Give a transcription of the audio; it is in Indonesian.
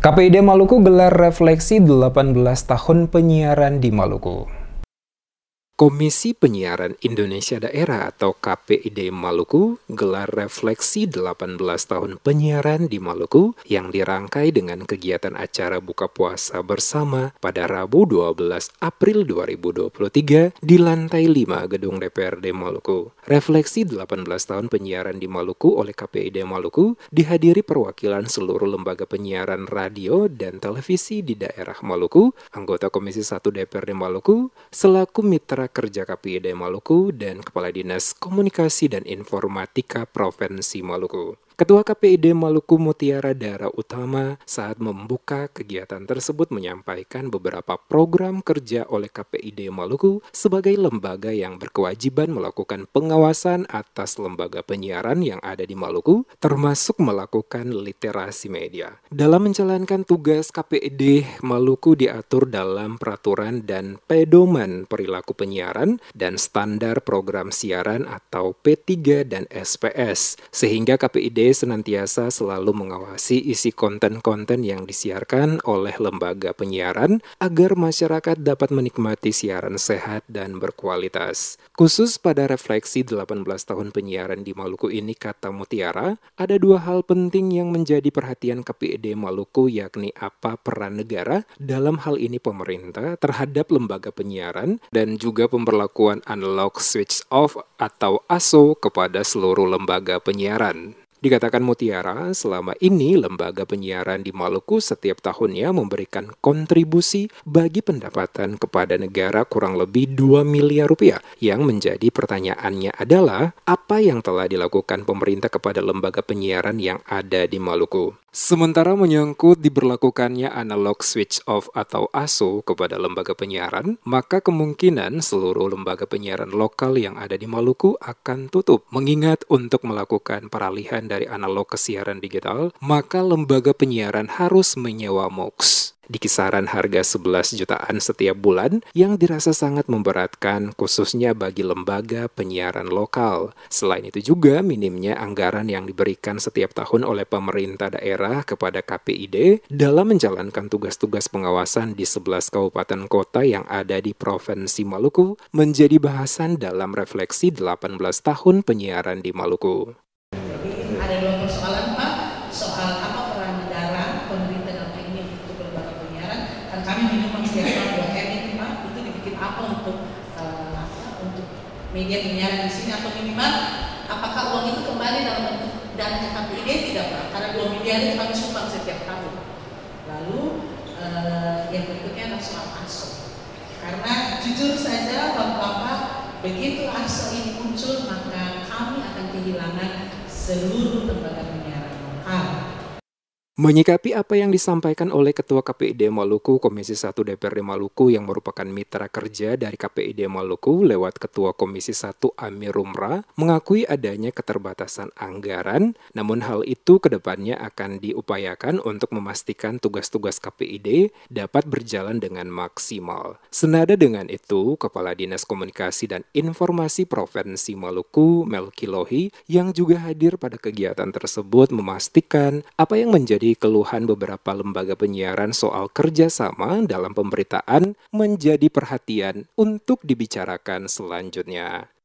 KPID Maluku gelar refleksi 18 tahun penyiaran di Maluku. Komisi Penyiaran Indonesia Daerah atau KPID Maluku gelar refleksi 18 tahun penyiaran di Maluku yang dirangkai dengan kegiatan acara buka puasa bersama pada Rabu 12 April 2023 di lantai 5 gedung DPRD Maluku. Refleksi 18 tahun penyiaran di Maluku oleh KPID Maluku dihadiri perwakilan seluruh lembaga penyiaran radio dan televisi di daerah Maluku, anggota Komisi 1 DPRD Maluku, selaku mitra Kerja KPID Maluku dan Kepala Dinas Komunikasi dan Informatika Provinsi Maluku. Ketua KPID Maluku Mutiara Dara Utama saat membuka kegiatan tersebut menyampaikan beberapa program kerja oleh KPID Maluku sebagai lembaga yang berkewajiban melakukan pengawasan atas lembaga penyiaran yang ada di Maluku, termasuk melakukan literasi media. Dalam menjalankan tugas KPID Maluku diatur dalam peraturan dan pedoman perilaku penyiaran dan standar program siaran atau P3 dan SPS, sehingga KPID senantiasa selalu mengawasi isi konten-konten yang disiarkan oleh lembaga penyiaran agar masyarakat dapat menikmati siaran sehat dan berkualitas. Khusus pada refleksi 18 tahun penyiaran di Maluku ini kata Mutiara, ada dua hal penting yang menjadi perhatian KPID Maluku yakni apa peran negara dalam hal ini pemerintah terhadap lembaga penyiaran dan juga pemberlakuan analog switch off atau ASO kepada seluruh lembaga penyiaran. Dikatakan Mutiara, selama ini lembaga penyiaran di Maluku setiap tahunnya memberikan kontribusi bagi pendapatan kepada negara kurang lebih 2 miliar rupiah. Yang menjadi pertanyaannya adalah, apa yang telah dilakukan pemerintah kepada lembaga penyiaran yang ada di Maluku? Sementara menyangkut diberlakukannya analog switch off atau ASO kepada lembaga penyiaran, maka kemungkinan seluruh lembaga penyiaran lokal yang ada di Maluku akan tutup. Mengingat untuk melakukan peralihan dari analog ke siaran digital, maka lembaga penyiaran harus menyewa MOOCs di kisaran harga 11 jutaan setiap bulan yang dirasa sangat memberatkan khususnya bagi lembaga penyiaran lokal. Selain itu juga minimnya anggaran yang diberikan setiap tahun oleh pemerintah daerah kepada KPID dalam menjalankan tugas-tugas pengawasan di 11 kabupaten kota yang ada di Provinsi Maluku menjadi bahasan dalam refleksi 18 tahun penyiaran di Maluku. media-media di sini atau minimal apakah uang itu kembali dalam bentuk dana KPID tidak Pak? Karena dua miliar itu kami sumbang setiap tahun. Lalu eh, yang berikutnya adalah soal ASO. Karena jujur saja Bapak-Bapak begitu ASO ini muncul maka kami akan kehilangan seluruh lembaga penyiaran lokal. Menyikapi apa yang disampaikan oleh Ketua KPID Maluku Komisi 1 DPRD Maluku yang merupakan mitra kerja dari KPID Maluku lewat Ketua Komisi 1 Amir Rumra mengakui adanya keterbatasan anggaran, namun hal itu kedepannya akan diupayakan untuk memastikan tugas-tugas KPID dapat berjalan dengan maksimal. Senada dengan itu, Kepala Dinas Komunikasi dan Informasi Provinsi Maluku Melki Lohi, yang juga hadir pada kegiatan tersebut memastikan apa yang menjadi keluhan beberapa lembaga penyiaran soal kerjasama dalam pemberitaan menjadi perhatian untuk dibicarakan selanjutnya.